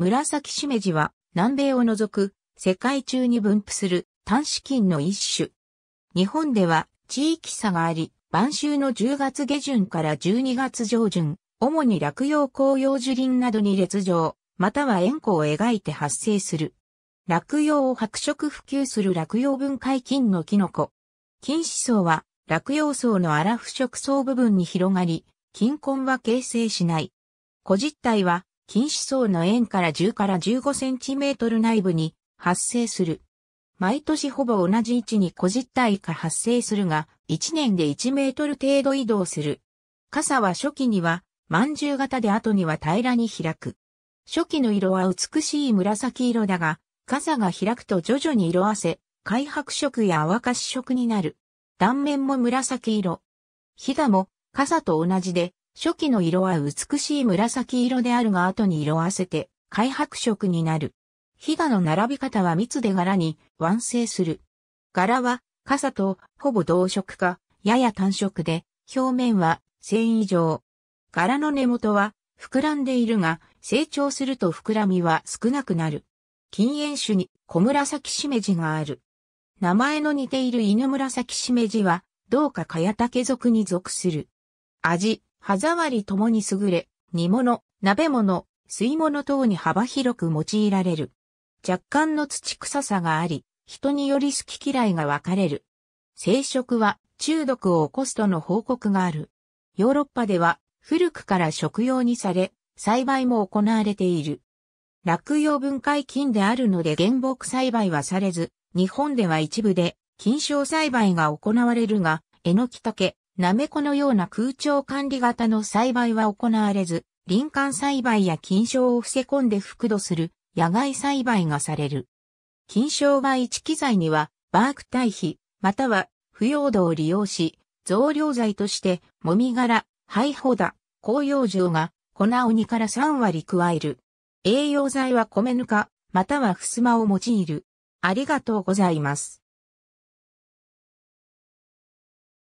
紫しめじは南米を除く世界中に分布する単子菌の一種。日本では地域差があり、晩秋の10月下旬から12月上旬、主に落葉紅葉樹林などに列状、または円弧を描いて発生する。落葉を白色普及する落葉分解菌のキノコ。菌子層は落葉層の荒腐食層部分に広がり、菌根は形成しない。個実体は近似層の円から10から15センチメートル内部に発生する。毎年ほぼ同じ位置に小実体化発生するが、1年で1メートル程度移動する。傘は初期には、饅頭型で後には平らに開く。初期の色は美しい紫色だが、傘が開くと徐々に色あせ、開白色や淡かし色になる。断面も紫色。ひだも傘と同じで初期の色は美しい紫色であるが後に色あせて、開白色になる。ヒガの並び方は密で柄に完成する。柄は傘とほぼ同色か、やや単色で、表面は繊維状。柄の根元は膨らんでいるが、成長すると膨らみは少なくなる。禁煙種に小紫しめじがある。名前の似ている犬紫しめじは、どうか茅竹属に属する。味、歯触りともに優れ、煮物、鍋物、吸い物等に幅広く用いられる。若干の土臭さがあり、人により好き嫌いが分かれる。生食は中毒を起こすとの報告がある。ヨーロッパでは古くから食用にされ、栽培も行われている。落葉分解菌であるので原木栽培はされず、日本では一部で菌床栽培が行われるが、えのきたけ、なめこのような空調管理型の栽培は行われず、林間栽培や菌床を伏せ込んで覆土する野外栽培がされる。菌床は一機材には、バーク堆肥、または腐葉土を利用し、増量剤として、もみ殻、肺胞だ、紅葉樹が粉を2から3割加える。栄養剤は米ぬか、またはふすまを用いる。ありがとうございます。